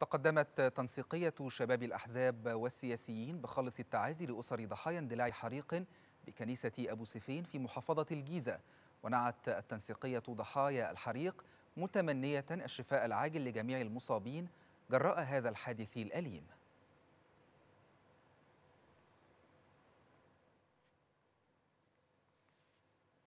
تقدمت تنسيقية شباب الأحزاب والسياسيين بخلص التعازي لأسر ضحايا اندلاع حريق بكنيسة أبو سفين في محافظة الجيزة ونعت التنسيقية ضحايا الحريق متمنية الشفاء العاجل لجميع المصابين جراء هذا الحادث الأليم